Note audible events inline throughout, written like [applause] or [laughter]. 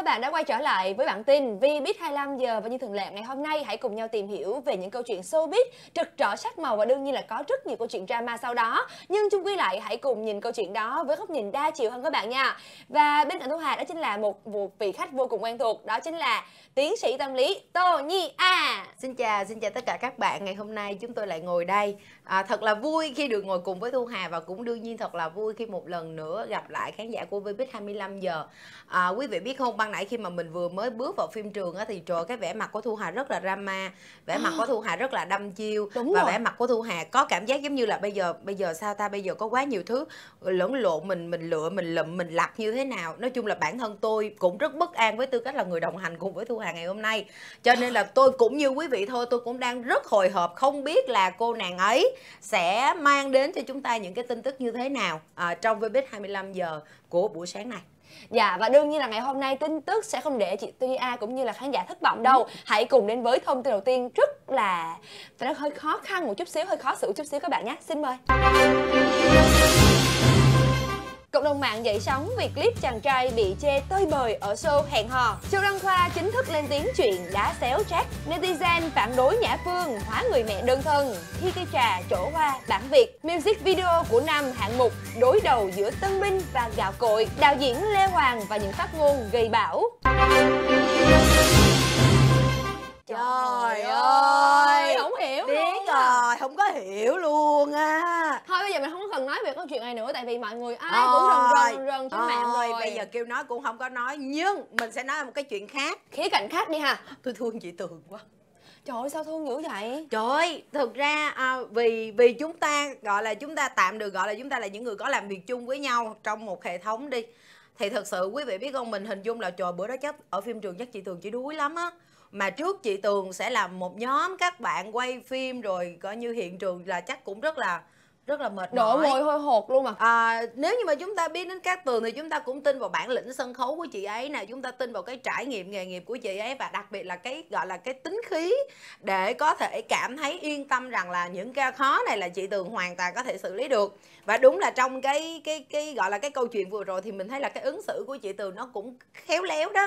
các bạn đã quay trở lại với bản tin Vbiz 25 giờ và như thường lệ ngày hôm nay hãy cùng nhau tìm hiểu về những câu chuyện showbiz trực trở sắc màu và đương nhiên là có rất nhiều câu chuyện drama sau đó. Nhưng chung quy lại hãy cùng nhìn câu chuyện đó với góc nhìn đa chiều hơn các bạn nha. Và bên cạnh Thu Hà đó chính là một vị khách vô cùng quen thuộc đó chính là tiến sĩ tâm lý Tô Nhi A. Xin chào, xin chào tất cả các bạn. Ngày hôm nay chúng tôi lại ngồi đây. À, thật là vui khi được ngồi cùng với Thu Hà và cũng đương nhiên thật là vui khi một lần nữa gặp lại khán giả của Vbiz 25 giờ. À, quý vị biết không ban ban nãy khi mà mình vừa mới bước vào phim trường á thì trời cái vẻ mặt của thu hà rất là drama vẻ mặt của [gasps] thu hà rất là đâm chiêu Đúng và rồi. vẻ mặt của thu hà có cảm giác giống như là bây giờ bây giờ sao ta bây giờ có quá nhiều thứ lẫn lộn mình mình lựa mình lụm mình lặt như thế nào nói chung là bản thân tôi cũng rất bất an với tư cách là người đồng hành cùng với thu hà ngày hôm nay cho nên là tôi cũng như quý vị thôi tôi cũng đang rất hồi hộp không biết là cô nàng ấy sẽ mang đến cho chúng ta những cái tin tức như thế nào à, trong vbit 25 giờ của buổi sáng này Dạ và đương nhiên là ngày hôm nay tin tức sẽ không để chị Tia cũng như là khán giả thất vọng đâu. Ừ. Hãy cùng đến với thông tin đầu tiên rất là phải nói hơi khó khăn một chút xíu, hơi khó xử chút xíu các bạn nhé. Xin mời. Cộng đồng mạng dậy sóng vì clip chàng trai bị chê tơi bời ở show hẹn hò. Châu Đăng Khoa chính thức lên tiếng chuyện đá xéo Jack. Netizen phản đối Nhã Phương hóa người mẹ đơn thân, thi cây trà chỗ hoa bản Việt. Music video của Nam hạng mục đối đầu giữa Tân Minh và Gạo Cội. Đạo diễn Lê Hoàng và những phát ngôn gây bão. Trời ơi, không hiểu. Đi không có hiểu luôn á thôi bây giờ mình không cần nói về câu chuyện này nữa tại vì mọi người ai cũng rần rần rần trên mạng rồi bây giờ kêu nói cũng không có nói nhưng mình sẽ nói một cái chuyện khác khía cạnh khác đi ha tôi thương chị tường quá trời ơi sao thương dữ vậy trời ơi thực ra à, vì vì chúng ta gọi là chúng ta tạm được gọi là chúng ta là những người có làm việc chung với nhau trong một hệ thống đi thì thật sự quý vị biết không mình hình dung là trời bữa đó chắc ở phim trường chắc chị thường chỉ đuối lắm á mà trước chị tường sẽ làm một nhóm các bạn quay phim rồi coi như hiện trường là chắc cũng rất là rất là mệt đổ mỏi. mồ hôi hột luôn mà à, nếu như mà chúng ta biết đến các tường thì chúng ta cũng tin vào bản lĩnh sân khấu của chị ấy nè chúng ta tin vào cái trải nghiệm nghề nghiệp của chị ấy và đặc biệt là cái gọi là cái tính khí để có thể cảm thấy yên tâm rằng là những ca khó này là chị tường hoàn toàn có thể xử lý được và đúng là trong cái cái cái gọi là cái câu chuyện vừa rồi thì mình thấy là cái ứng xử của chị tường nó cũng khéo léo đó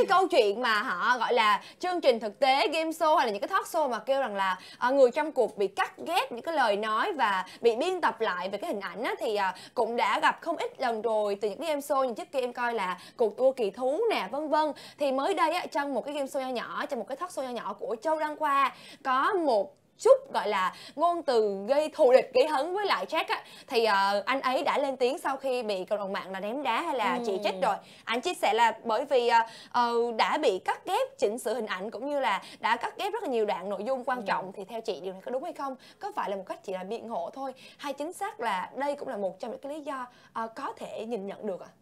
cái câu chuyện mà họ gọi là chương trình thực tế game show hay là những cái talk show mà kêu rằng là uh, người trong cuộc bị cắt ghép những cái lời nói và bị biên tập lại về cái hình ảnh á, thì uh, cũng đã gặp không ít lần rồi từ những cái game show như trước kia em coi là cuộc đua kỳ thú nè vân vân thì mới đây á, trong một cái game show nhỏ nhỏ trong một cái talk show nhỏ nhỏ của châu đăng khoa có một chút gọi là ngôn từ gây thù địch gây hấn với lại Jack á thì uh, anh ấy đã lên tiếng sau khi bị cộng đồng mạng là ném đá hay là ừ. chỉ trích rồi anh chia sẻ là bởi vì uh, uh, đã bị cắt ghép chỉnh sửa hình ảnh cũng như là đã cắt ghép rất là nhiều đoạn nội dung quan ừ. trọng thì theo chị điều này có đúng hay không có phải là một cách chỉ là biện hộ thôi hay chính xác là đây cũng là một trong những cái lý do uh, có thể nhìn nhận được ạ à?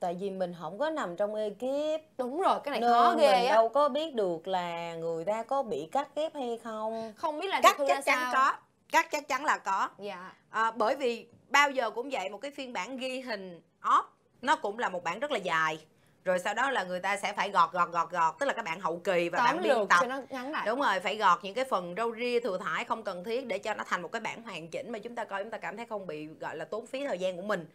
tại vì mình không có nằm trong ekip đúng rồi cái này khó ghê mình á đâu có biết được là người ta có bị cắt ghép hay không không biết là cắt chắc chắn sao? có cắt chắc chắn là có dạ à, bởi vì bao giờ cũng vậy một cái phiên bản ghi hình off nó cũng là một bản rất là dài rồi sau đó là người ta sẽ phải gọt gọt gọt gọt tức là các bạn hậu kỳ và Tóm bạn biên tập nó ngắn lại. đúng rồi phải gọt những cái phần râu ria thừa thải không cần thiết để cho nó thành một cái bản hoàn chỉnh mà chúng ta coi chúng ta cảm thấy không bị gọi là tốn phí thời gian của mình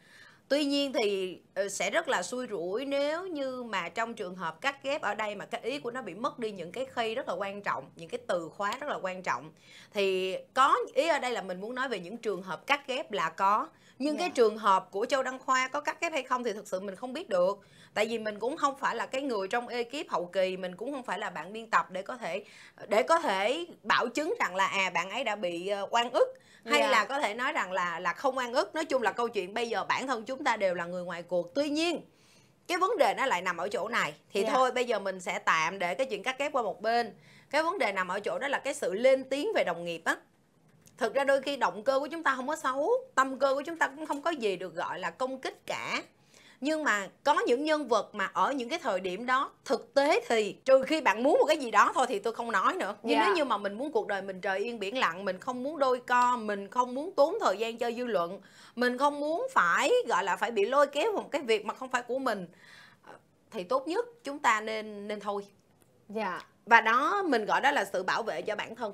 tuy nhiên thì ờ, sẽ rất là xui rủi nếu như mà trong trường hợp cắt ghép ở đây mà cái ý của nó bị mất đi những cái khay rất là quan trọng những cái từ khóa rất là quan trọng thì có ý ở đây là mình muốn nói về những trường hợp cắt ghép là có nhưng yeah. cái dạ. trường hợp của châu đăng khoa có cắt ghép hay không thì thực sự mình không biết được tại vì mình cũng không phải là cái người trong ekip hậu kỳ mình cũng không phải là bạn biên tập để có thể để có thể bảo chứng rằng là à bạn ấy đã bị ờ, oan ức hay dạ. là có thể nói rằng là là không ăn ức nói chung là câu chuyện bây giờ bản thân chúng ta đều là người ngoài cuộc tuy nhiên cái vấn đề nó lại nằm ở chỗ này thì yeah. Dạ. thôi bây giờ mình sẽ tạm để cái chuyện cắt ghép qua một bên cái vấn đề nằm ở chỗ đó là cái sự lên tiếng về đồng nghiệp á thực ra đôi khi động cơ của chúng ta không có xấu tâm cơ của chúng ta cũng không có gì được gọi là công kích cả nhưng mà có những nhân vật mà ở những cái thời điểm đó thực tế thì trừ khi bạn muốn một cái gì đó thôi thì tôi không nói nữa nhưng yeah. Dạ. nếu như mà mình muốn cuộc đời mình trời yên biển lặng mình không muốn đôi co mình không muốn tốn thời gian cho dư luận mình không muốn phải gọi là phải bị lôi kéo một cái việc mà không phải của mình thì tốt nhất chúng ta nên nên thôi dạ yeah. và đó mình gọi đó là sự bảo vệ cho bản thân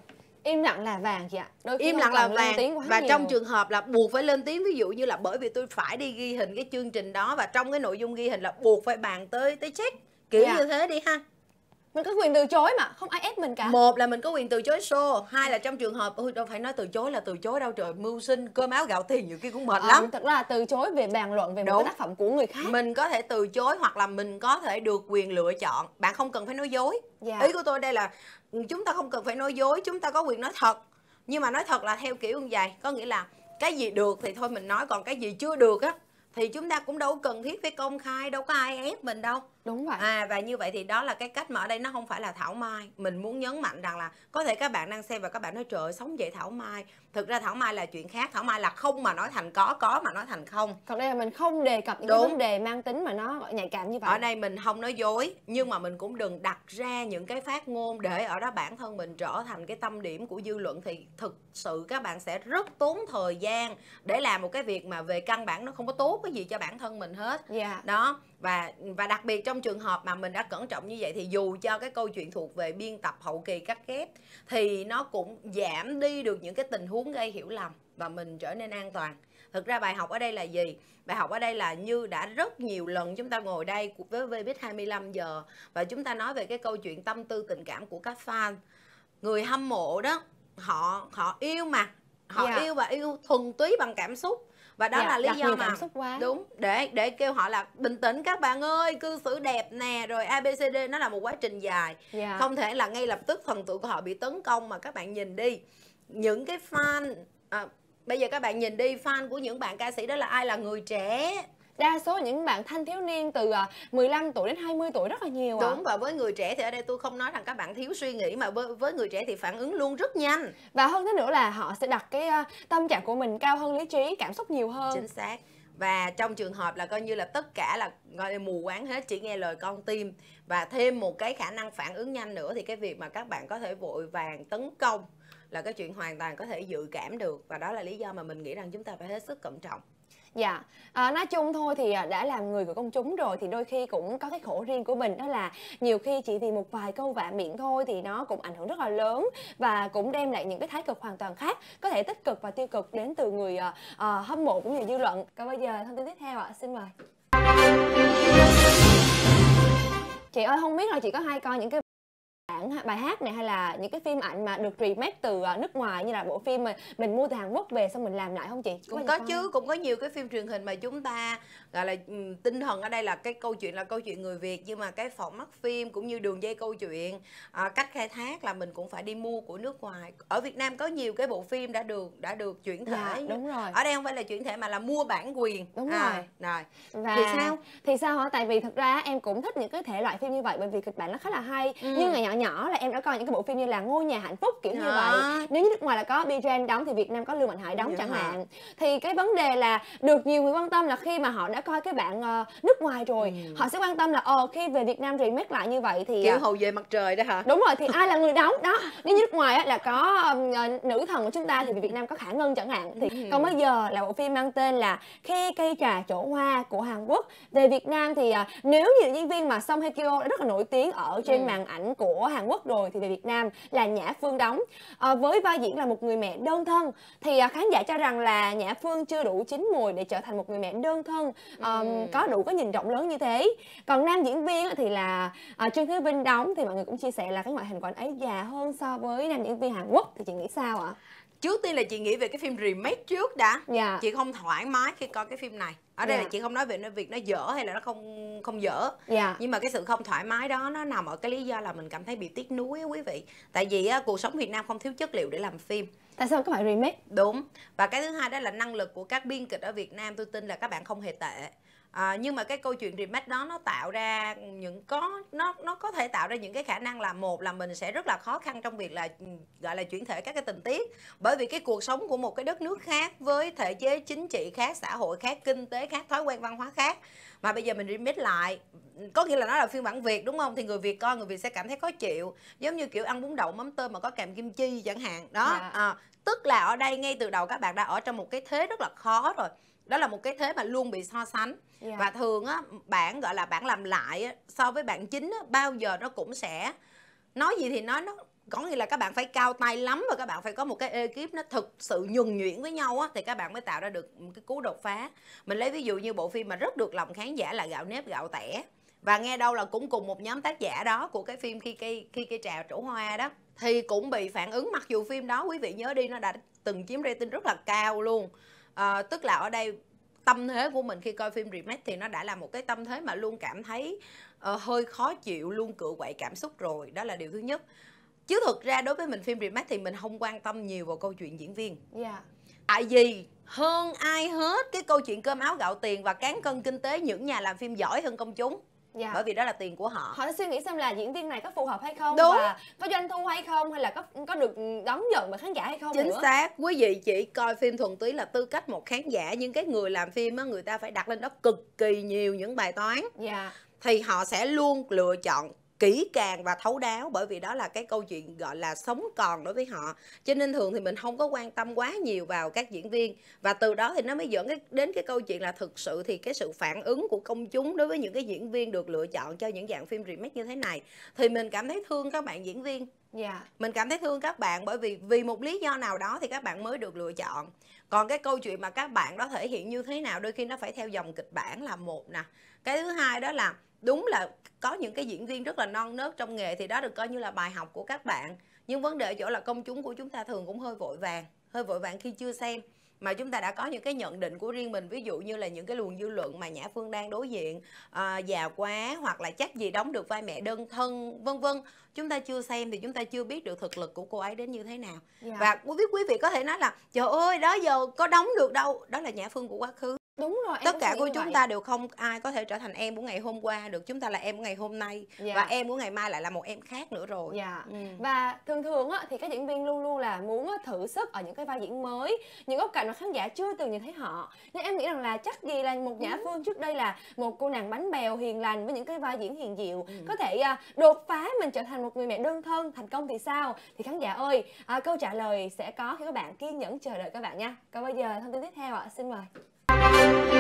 im lặng là vàng chị ạ Đôi im lặng là vàng tiếng quá và nhiều. trong trường hợp là buộc phải lên tiếng ví dụ như là bởi vì tôi phải đi ghi hình cái chương trình đó và trong cái nội dung ghi hình là buộc phải bàn tới tới check kiểu dạ. như thế đi ha mình có quyền từ chối mà không ai ép mình cả một là mình có quyền từ chối show hai là trong trường hợp ôi đâu phải nói từ chối là từ chối đâu trời mưu sinh cơm áo gạo tiền nhiều khi cũng mệt ờ, lắm thật là từ chối về bàn luận về Đúng. một tác phẩm của người khác mình có thể từ chối hoặc là mình có thể được quyền lựa chọn bạn không cần phải nói dối dạ. ý của tôi đây là chúng ta không cần phải nói dối chúng ta có quyền nói thật nhưng mà nói thật là theo kiểu như vậy có nghĩa là cái gì được thì thôi mình nói còn cái gì chưa được á thì chúng ta cũng đâu cần thiết phải công khai đâu có ai ép mình đâu Đúng vậy. À và như vậy thì đó là cái cách mà ở đây nó không phải là thảo mai. Mình muốn nhấn mạnh rằng là có thể các bạn đang xem và các bạn nói trời sống vậy thảo mai. Thực ra thảo mai là chuyện khác, thảo mai là không mà nói thành có, có mà nói thành không. Thật đây là mình không đề cập những Đúng. vấn đề mang tính mà nó nhạy cảm như vậy. Ở đây mình không nói dối, nhưng mà mình cũng đừng đặt ra những cái phát ngôn để ở đó bản thân mình trở thành cái tâm điểm của dư luận thì thực sự các bạn sẽ rất tốn thời gian để làm một cái việc mà về căn bản nó không có tốt cái gì cho bản thân mình hết. Yeah. Dạ. Đó và và đặc biệt trong trường hợp mà mình đã cẩn trọng như vậy thì dù cho cái câu chuyện thuộc về biên tập hậu kỳ cắt ghép thì nó cũng giảm đi được những cái tình huống gây hiểu lầm và mình trở nên an toàn thực ra bài học ở đây là gì bài học ở đây là như đã rất nhiều lần chúng ta ngồi đây với vbit 25 giờ và chúng ta nói về cái câu chuyện tâm tư tình cảm của các fan người hâm mộ đó họ họ yêu mà họ yeah. Dạ. yêu và yêu thuần túy bằng cảm xúc và đó dạ, là lý do mà cảm xúc quá. đúng để để kêu họ là bình tĩnh các bạn ơi cư xử đẹp nè rồi abcd nó là một quá trình dài dạ. không thể là ngay lập tức phần tượng của họ bị tấn công mà các bạn nhìn đi những cái fan à, bây giờ các bạn nhìn đi fan của những bạn ca sĩ đó là ai là người trẻ đa số những bạn thanh thiếu niên từ 15 à, tuổi đến 20 tuổi rất là nhiều đúng à. và với người trẻ thì ở đây tôi không nói rằng các bạn thiếu suy nghĩ mà với, với người trẻ thì phản ứng luôn rất nhanh và hơn thế nữa là họ sẽ đặt cái à, tâm trạng của mình cao hơn lý trí cảm xúc nhiều hơn chính xác và trong trường hợp là coi như là tất cả là gọi mù quáng hết chỉ nghe lời con tim và thêm một cái khả năng phản ứng nhanh nữa thì cái việc mà các bạn có thể vội vàng tấn công là cái chuyện hoàn toàn có thể dự cảm được và đó là lý do mà mình nghĩ rằng chúng ta phải hết sức cẩn trọng Dạ, à, nói chung thôi thì à, đã làm người của công chúng rồi thì đôi khi cũng có cái khổ riêng của mình đó là nhiều khi chỉ vì một vài câu vạ miệng thôi thì nó cũng ảnh hưởng rất là lớn và cũng đem lại những cái thái cực hoàn toàn khác có thể tích cực và tiêu cực đến từ người à, à hâm mộ cũng như dư luận. Còn bây giờ thông tin tiếp theo ạ, à. xin mời. Chị ơi không biết là chị có hay coi những cái bản bài hát này hay là những cái phim ảnh mà được remake từ à, nước ngoài như là bộ phim mà mình mua từ Hàn Quốc về xong mình làm lại không chị? Cũng có, có chứ, cũng có nhiều cái phim truyền hình mà chúng ta gọi là ừ, tinh thần ở đây là cái câu chuyện là câu chuyện người Việt nhưng mà cái phỏng mắt phim cũng như đường dây câu chuyện à, cách khai thác là mình cũng phải đi mua của nước ngoài. Ở Việt Nam có nhiều cái bộ phim đã được đã được chuyển thể. Dạ, đúng rồi. Ở đây không phải là chuyển thể mà là mua bản quyền. Đúng à, rồi. Rồi. Và thì sao? Thì sao hả? Tại vì thực ra em cũng thích những cái thể loại phim như vậy bởi vì kịch bản nó khá là hay. Ừ. Nhưng mà nhỏ nhỏ nhỏ là em đã coi những cái bộ phim như là ngôi nhà hạnh phúc kiểu như vậy nếu như nước ngoài là có Bijan đóng thì Việt Nam có Lưu Mạnh Hải đóng Đúng chẳng hạn thì cái vấn đề là được nhiều người quan tâm là khi mà họ đã coi cái bạn uh, nước ngoài rồi ừ. họ sẽ quan tâm là ờ khi về Việt Nam remake lại như vậy thì kiểu ờ, hậu về mặt trời đó hả đúng rồi thì ai là người đóng đó [laughs] nếu như nước ngoài là có uh, nữ thần của chúng ta thì Việt Nam có Khả Ngân chẳng hạn thì ừ. còn bây giờ là bộ phim mang tên là khi cây trà chỗ hoa của Hàn Quốc về Việt Nam thì uh, nếu như diễn viên mà Song Hye Kyo rất là nổi tiếng ở trên ừ. màn ảnh của Hàn Hàn Quốc rồi thì về Việt Nam là Nhã Phương đóng à, với vai diễn là một người mẹ đơn thân thì à, khán giả cho rằng là Nhã Phương chưa đủ chín mùi để trở thành một người mẹ đơn thân à, ừ. có đủ có nhìn rộng lớn như thế còn nam diễn viên thì là à, Trương Thế Vinh đóng thì mọi người cũng chia sẻ là cái ngoại hình của anh ấy già hơn so với nam diễn viên Hàn Quốc thì chị nghĩ sao ạ? À? trước tiên là chị nghĩ về cái phim remake trước đã yeah. Dạ. chị không thoải mái khi coi cái phim này ở đây yeah. là dạ. chị không nói về nó việc nó dở hay là nó không không dở yeah. Dạ. nhưng mà cái sự không thoải mái đó nó nằm ở cái lý do là mình cảm thấy bị tiếc nuối quý vị tại vì á, cuộc sống việt nam không thiếu chất liệu để làm phim tại sao các bạn remake đúng và cái thứ hai đó là năng lực của các biên kịch ở việt nam tôi tin là các bạn không hề tệ À, nhưng mà cái câu chuyện remake đó nó tạo ra những có nó nó có thể tạo ra những cái khả năng là một là mình sẽ rất là khó khăn trong việc là ừ, gọi là chuyển thể các cái tình tiết bởi vì cái cuộc sống của một cái đất nước khác với thể chế chính trị khác xã hội khác kinh tế khác thói quen văn hóa khác mà bây giờ mình remake lại có nghĩa là nó là phiên bản việt đúng không thì người việt coi người việt sẽ cảm thấy khó chịu giống như kiểu ăn bún đậu mắm tôm mà có kèm kim chi chẳng hạn đó à. À, tức là ở đây ngay từ đầu các bạn đã ở trong một cái thế rất là khó rồi đó là một cái thế mà luôn bị so sánh yeah. Dạ. và thường á bản gọi là bản làm lại so với bạn chính á, bao giờ nó cũng sẽ nói gì thì nói nó có nghĩa là các bạn phải cao tay lắm và các bạn phải có một cái ekip nó thực sự nhuần nhuyễn với nhau á thì các bạn mới tạo ra được một cái cú đột phá mình lấy ví dụ như bộ phim mà rất được lòng khán giả là gạo nếp gạo tẻ và nghe đâu là cũng cùng một nhóm tác giả đó của cái phim khi cây khi cây trà trổ hoa đó thì cũng bị phản ứng mặc dù phim đó quý vị nhớ đi nó đã từng chiếm rating rất là cao luôn à, tức là ở đây tâm thế của mình khi coi phim remake thì nó đã là một cái tâm thế mà luôn cảm thấy uh, hơi khó chịu luôn cự quậy cảm xúc rồi đó là điều thứ nhất chứ thực ra đối với mình phim remake thì mình không quan tâm nhiều vào câu chuyện diễn viên yeah. Dạ. tại vì hơn ai hết cái câu chuyện cơm áo gạo tiền và cán cân kinh tế những nhà làm phim giỏi hơn công chúng dạ. bởi vì đó là tiền của họ họ sẽ suy nghĩ xem là diễn viên này có phù hợp hay không Đúng. và có doanh thu hay không hay là có có được đón nhận bởi khán giả hay không chính nữa. xác quý vị chỉ coi phim thuần túy là tư cách một khán giả nhưng cái người làm phim á người ta phải đặt lên đó cực kỳ nhiều những bài toán dạ. thì họ sẽ luôn lựa chọn kỹ càng và thấu đáo bởi vì đó là cái câu chuyện gọi là sống còn đối với họ cho nên thường thì mình không có quan tâm quá nhiều vào các diễn viên và từ đó thì nó mới dẫn đến cái câu chuyện là thực sự thì cái sự phản ứng của công chúng đối với những cái diễn viên được lựa chọn cho những dạng phim remake như thế này thì mình cảm thấy thương các bạn diễn viên Yeah. Dạ. Mình cảm thấy thương các bạn bởi vì vì một lý do nào đó thì các bạn mới được lựa chọn. Còn cái câu chuyện mà các bạn đó thể hiện như thế nào đôi khi nó phải theo dòng kịch bản là một nè. Cái thứ hai đó là đúng là có những cái diễn viên rất là non nớt trong nghề thì đó được coi như là bài học của các bạn nhưng vấn đề chỗ là công chúng của chúng ta thường cũng hơi vội vàng hơi vội vàng khi chưa xem mà chúng ta đã có những cái nhận định của riêng mình ví dụ như là những cái luồng dư luận mà nhã phương đang đối diện à, già quá hoặc là chắc gì đóng được vai mẹ đơn thân vân vân chúng ta chưa xem thì chúng ta chưa biết được thực lực của cô ấy đến như thế nào yeah. Dạ. và quý biết quý vị có thể nói là trời ơi đó giờ có đóng được đâu đó là nhã phương của quá khứ Đúng rồi, tất cả của chúng vậy. ta đều không ai có thể trở thành em của ngày hôm qua được chúng ta là em của ngày hôm nay yeah. Dạ. và em của ngày mai lại là một em khác nữa rồi yeah. Dạ. ừ. và thường thường á, thì các diễn viên luôn luôn là muốn thử sức ở những cái vai diễn mới những góc cạnh mà khán giả chưa từng nhìn thấy họ nên em nghĩ rằng là chắc gì là một nhã ừ. phương trước đây là một cô nàng bánh bèo hiền lành với những cái vai diễn hiền diệu ừ. có thể à, đột phá mình trở thành một người mẹ đơn thân thành công thì sao thì khán giả ơi à, câu trả lời sẽ có khi các bạn kiên nhẫn chờ đợi các bạn nha còn bây giờ thông tin tiếp theo ạ xin mời Thank you.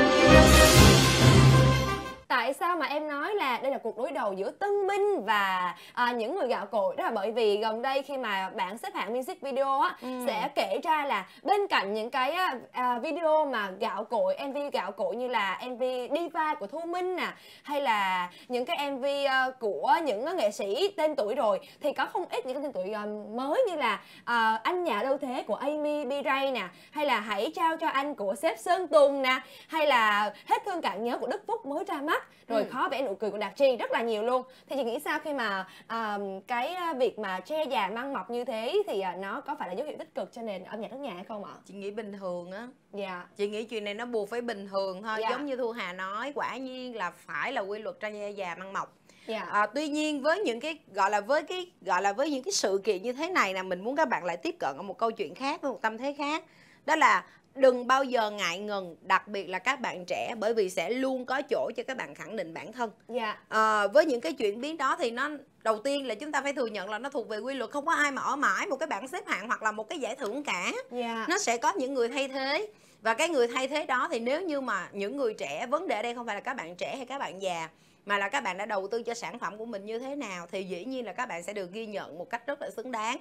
tại sao mà em nói là đây là cuộc đối đầu giữa Tân Minh và à, những người gạo cội đó là bởi vì gần đây khi mà bạn xếp hạng music video á ừ. sẽ kể ra là bên cạnh những cái à, à video mà gạo cội MV gạo cội như là MV Diva của Thu Minh nè hay là những cái MV à, của những à, nghệ sĩ tên tuổi rồi thì có không ít những cái tên tuổi à, mới như là à, anh nhà đâu thế của Amy B Ray nè hay là hãy trao cho anh của sếp Sơn Tùng nè hay là hết thương cạn nhớ của Đức Phúc mới ra mắt rồi ừ. khó vẽ nụ cười của đạt tri rất là nhiều luôn thì chị nghĩ sao khi mà um, cái việc mà che già măng mọc như thế thì uh, nó có phải là dấu hiệu tích cực cho nền âm nhạc nước nhà hay không ạ chị nghĩ bình thường á dạ chị nghĩ chuyện này nó buộc phải bình thường thôi dạ. giống như thu hà nói quả nhiên là phải là quy luật che già măng mọc Yeah. Dạ. À, ờ, tuy nhiên với những cái gọi là với cái gọi là với những cái sự kiện như thế này là mình muốn các bạn lại tiếp cận ở một câu chuyện khác với một tâm thế khác đó là đừng bao giờ ngại ngần đặc biệt là các bạn trẻ bởi vì sẽ luôn có chỗ cho các bạn khẳng định bản thân yeah. Dạ. à, ờ, với những cái chuyển biến đó thì nó đầu tiên là chúng ta phải thừa nhận là nó thuộc về quy luật không có ai mà ở mãi một cái bảng xếp hạng hoặc là một cái giải thưởng cả yeah. Dạ. nó sẽ có những người thay thế và cái người thay thế đó thì nếu như mà những người trẻ vấn đề ở đây không phải là các bạn trẻ hay các bạn già mà là các bạn đã đầu tư cho sản phẩm của mình như thế nào thì dĩ nhiên là các bạn sẽ được ghi nhận một cách rất là xứng đáng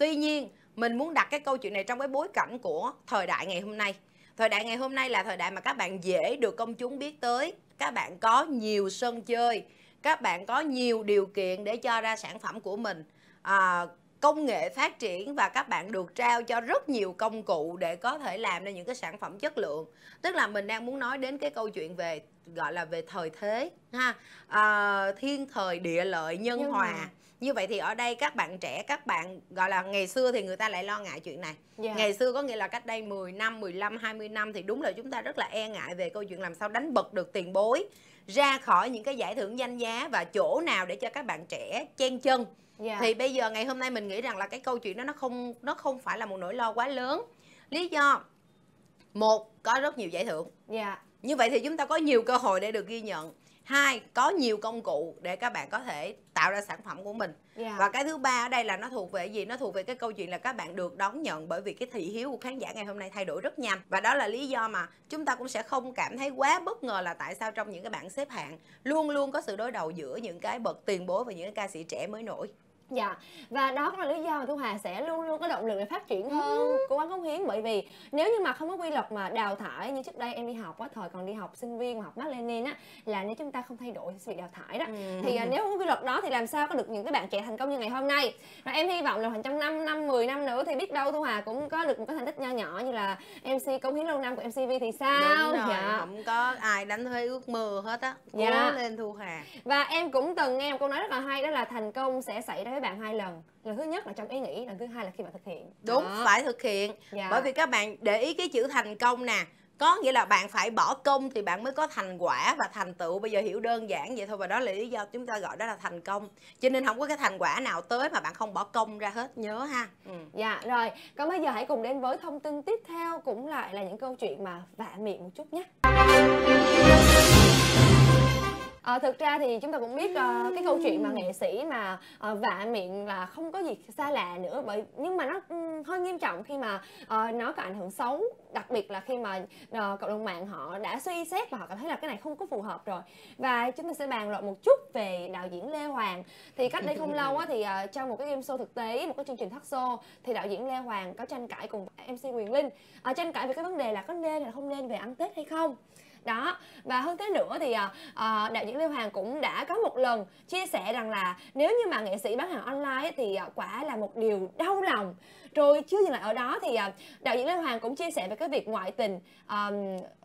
tuy nhiên mình muốn đặt cái câu chuyện này trong cái bối cảnh của thời đại ngày hôm nay thời đại ngày hôm nay là thời đại mà các bạn dễ được công chúng biết tới các bạn có nhiều sân chơi các bạn có nhiều điều kiện để cho ra sản phẩm của mình à, công nghệ phát triển và các bạn được trao cho rất nhiều công cụ để có thể làm ra những cái sản phẩm chất lượng tức là mình đang muốn nói đến cái câu chuyện về gọi là về thời thế ha à, thiên thời địa lợi nhân, nhân hòa, hòa như vậy thì ở đây các bạn trẻ các bạn gọi là ngày xưa thì người ta lại lo ngại chuyện này yeah. Dạ. ngày xưa có nghĩa là cách đây 10 năm 15 20 năm thì đúng là chúng ta rất là e ngại về câu chuyện làm sao đánh bật được tiền bối ra khỏi những cái giải thưởng danh giá và chỗ nào để cho các bạn trẻ chen chân yeah. Dạ. thì bây giờ ngày hôm nay mình nghĩ rằng là cái câu chuyện đó nó không nó không phải là một nỗi lo quá lớn lý do một có rất nhiều giải thưởng yeah. Dạ. như vậy thì chúng ta có nhiều cơ hội để được ghi nhận hai có nhiều công cụ để các bạn có thể tạo ra sản phẩm của mình yeah. Dạ. và cái thứ ba ở đây là nó thuộc về gì nó thuộc về cái câu chuyện là các bạn được đón nhận bởi vì cái thị hiếu của khán giả ngày hôm nay thay đổi rất nhanh và đó là lý do mà chúng ta cũng sẽ không cảm thấy quá bất ngờ là tại sao trong những cái bảng xếp hạng luôn luôn có sự đối đầu giữa những cái bậc tiền bối và những cái ca sĩ trẻ mới nổi Dạ và đó cũng là lý do mà Thu Hà sẽ luôn luôn có động lực để phát triển hơn ừ. của quán cống hiến bởi vì nếu như mà không có quy luật mà đào thải như trước đây em đi học quá thời còn đi học sinh viên mà học Mác Lenin á là nếu chúng ta không thay đổi sẽ bị đào thải đó ừ. thì à, nếu không có quy luật đó thì làm sao có được những cái bạn trẻ thành công như ngày hôm nay và em hy vọng là khoảng trong năm năm 10 năm nữa thì biết đâu Thu Hà cũng có được một cái thành tích nho nhỏ như là MC cống hiến lâu năm của MCV thì sao Đúng rồi, dạ. không có ai đánh thuế ước mơ hết á dạ. cố dạ. lên Thu Hà và em cũng từng nghe một câu nói rất là hay đó là thành công sẽ xảy ra với bạn hai lần lần thứ nhất là trong ý nghĩ lần thứ hai là khi bạn thực hiện đúng Đó. phải thực hiện dạ. bởi vì các bạn để ý cái chữ thành công nè có nghĩa là bạn phải bỏ công thì bạn mới có thành quả và thành tựu bây giờ hiểu đơn giản vậy thôi và đó là lý do chúng ta gọi đó là thành công cho nên không có cái thành quả nào tới mà bạn không bỏ công ra hết nhớ ha ừ. dạ rồi còn bây giờ hãy cùng đến với thông tin tiếp theo cũng lại là những câu chuyện mà vạ miệng một chút nhé à, thực ra thì chúng ta cũng biết uh, cái câu chuyện mà nghệ sĩ mà uh, vạ miệng là không có gì xa lạ nữa bởi nhưng mà nó um, hơi nghiêm trọng khi mà uh, nó có ảnh hưởng xấu đặc biệt là khi mà uh, cộng đồng mạng họ đã suy xét và họ cảm thấy là cái này không có phù hợp rồi và chúng ta sẽ bàn luận một chút về đạo diễn Lê Hoàng thì cách đây không lâu á thì uh, trong một cái game show thực tế một cái chương trình talk show thì đạo diễn Lê Hoàng có tranh cãi cùng MC Quyền Linh uh, tranh cãi về cái vấn đề là có nên hay không nên về ăn Tết hay không đó và hơn thế nữa thì à, đạo diễn Lưu Hoàng cũng đã có một lần chia sẻ rằng là nếu như mà nghệ sĩ bán hàng online thì à, quả là một điều đau lòng rồi chưa dừng lại ở đó thì à, đạo diễn Lưu Hoàng cũng chia sẻ về cái việc ngoại tình à,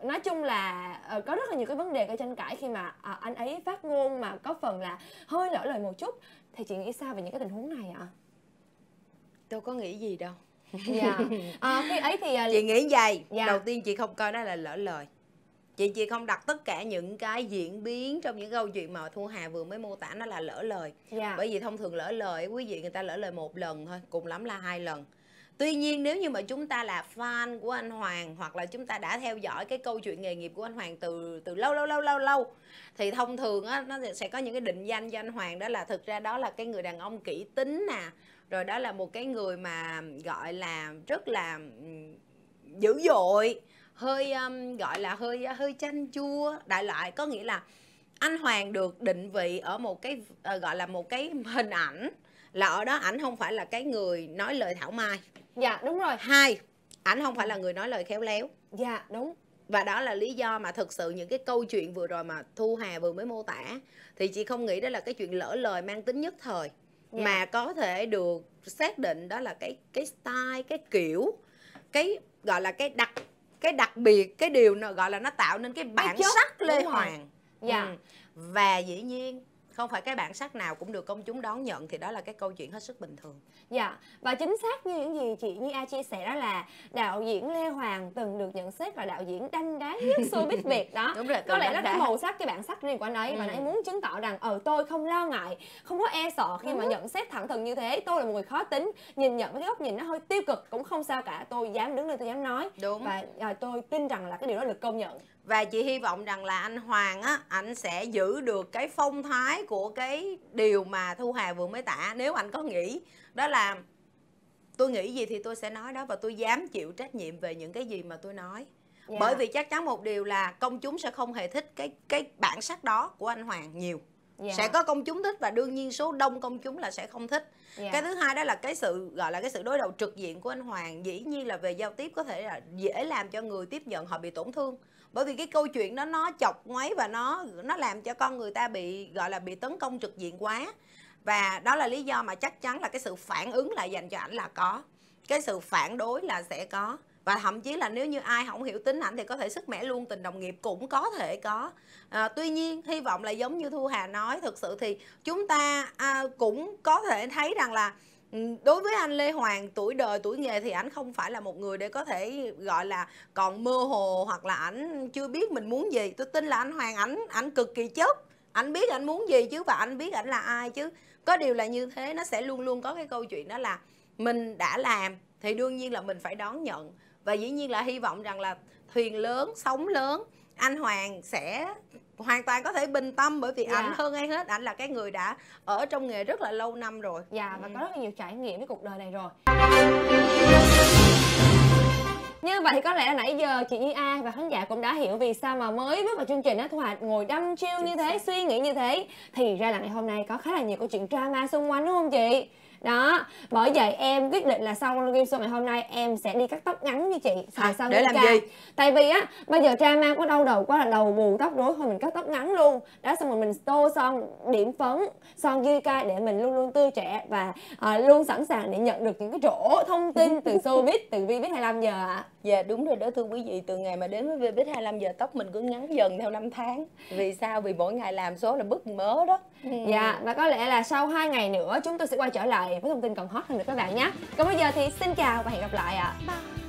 nói chung là à, có rất là nhiều cái vấn đề gây tranh cãi khi mà à, anh ấy phát ngôn mà có phần là hơi lỡ lời một chút thì chị nghĩ sao về những cái tình huống này ạ à? tôi có nghĩ gì đâu dạ yeah. [laughs] à, khi ấy thì chị nghĩ vậy dạ. đầu tiên chị không coi nó là lỡ lời chị chị không đặt tất cả những cái diễn biến trong những câu chuyện mà thu hà vừa mới mô tả nó là lỡ lời yeah. Dạ. bởi vì thông thường lỡ lời quý vị người ta lỡ lời một lần thôi cùng lắm là hai lần tuy nhiên nếu như mà chúng ta là fan của anh hoàng hoặc là chúng ta đã theo dõi cái câu chuyện nghề nghiệp của anh hoàng từ từ lâu lâu lâu lâu lâu thì thông thường á, nó sẽ có những cái định danh cho anh hoàng đó là thực ra đó là cái người đàn ông kỹ tính nè rồi đó là một cái người mà gọi là rất là dữ dội hơi um, gọi là hơi hơi chanh chua đại loại có nghĩa là anh hoàng được định vị ở một cái uh, gọi là một cái hình ảnh là ở đó ảnh không phải là cái người nói lời thảo mai dạ đúng rồi hai ảnh không phải là người nói lời khéo léo dạ đúng và đó là lý do mà thực sự những cái câu chuyện vừa rồi mà thu hà vừa mới mô tả thì chị không nghĩ đó là cái chuyện lỡ lời mang tính nhất thời dạ. mà có thể được xác định đó là cái cái style cái kiểu cái gọi là cái đặc cái đặc biệt cái điều nó gọi là nó tạo nên cái bản chất lê hoàng dạ ừ. và dĩ nhiên không phải cái bản sắc nào cũng được công chúng đón nhận thì đó là cái câu chuyện hết sức bình thường dạ và chính xác như những gì chị Nhi A chia sẻ đó là đạo diễn Lê Hoàng từng được nhận xét là đạo diễn đanh đá nhất showbiz Việt đó [laughs] đúng rồi có lẽ nó đã màu sắc cái bản sắc riêng của ừ. anh ấy ừ. và anh ấy muốn chứng tỏ rằng ờ tôi không lo ngại không có e sợ khi ừ. mà nhận xét thẳng thừng như thế tôi là một người khó tính nhìn nhận cái góc nhìn nó hơi tiêu cực cũng không sao cả tôi dám đứng lên tôi dám nói đúng và à, tôi tin rằng là cái điều đó được công nhận và chị hy vọng rằng là anh Hoàng á anh sẽ giữ được cái phong thái của cái điều mà Thu Hà vừa mới tả nếu anh có nghĩ đó là tôi nghĩ gì thì tôi sẽ nói đó và tôi dám chịu trách nhiệm về những cái gì mà tôi nói yeah. Dạ. bởi vì chắc chắn một điều là công chúng sẽ không hề thích cái cái bản sắc đó của anh Hoàng nhiều yeah. Dạ. sẽ có công chúng thích và đương nhiên số đông công chúng là sẽ không thích yeah. Dạ. cái thứ hai đó là cái sự gọi là cái sự đối đầu trực diện của anh hoàng dĩ nhiên là về giao tiếp có thể là dễ làm cho người tiếp nhận họ bị tổn thương bởi vì cái câu chuyện đó nó chọc ngoáy và nó nó làm cho con người ta bị gọi là bị tấn công trực diện quá và đó là lý do mà chắc chắn là cái sự phản ứng lại dành cho ảnh là có cái sự phản đối là sẽ có và thậm chí là nếu như ai không hiểu tính ảnh thì có thể sức mẻ luôn tình đồng nghiệp cũng có thể có à, tuy nhiên hy vọng là giống như thu hà nói thực sự thì chúng ta à, cũng có thể thấy rằng là ừ, đối với anh Lê Hoàng tuổi đời tuổi nghề thì ảnh không phải là một người để có thể gọi là còn mơ hồ hoặc là ảnh chưa biết mình muốn gì tôi tin là anh Hoàng ảnh ảnh cực kỳ chớp ảnh biết ảnh muốn gì chứ và anh biết ảnh là ai chứ có điều là như thế nó sẽ luôn luôn có cái câu chuyện đó là mình đã làm thì đương nhiên là mình phải đón nhận và dĩ nhiên là hy vọng rằng là thuyền lớn sóng lớn anh hoàng sẽ hoàn toàn có thể bình tâm bởi vì dạ. ảnh hơn ai hết ảnh là cái người đã ở trong nghề rất là lâu năm rồi dạ và ừ. có rất là nhiều trải nghiệm với cuộc đời này rồi như vậy có lẽ là nãy giờ chị Nhi A và khán giả cũng đã hiểu vì sao mà mới bước vào chương trình á Thu hoạch ngồi đâm chiêu như thế, suy nghĩ như thế Thì ra là ngày hôm nay có khá là nhiều câu chuyện drama xung quanh đúng không chị? đó bởi vậy em quyết định là sau game show ngày hôm nay em sẽ đi cắt tóc ngắn như chị à sao để làm ca. gì tại vì á bây giờ cha mang có đau đầu quá là đầu bù tóc rối thôi mình cắt tóc ngắn luôn đó xong rồi mình tô son điểm phấn son ca để mình luôn luôn tươi trẻ và à, luôn sẵn sàng để nhận được những cái chỗ thông tin từ showbiz từ vbiz 25 giờ ạ à. dạ đúng rồi đó thưa quý vị từ ngày mà đến với vbiz 25 giờ tóc mình cứ ngắn dần theo năm tháng vì sao vì mỗi ngày làm số là bức mớ đó dạ và có lẽ là sau hai ngày nữa chúng tôi sẽ quay trở lại với thông tin còn hot hơn được các bạn nhé còn bây giờ thì xin chào và hẹn gặp lại ạ à. Bye.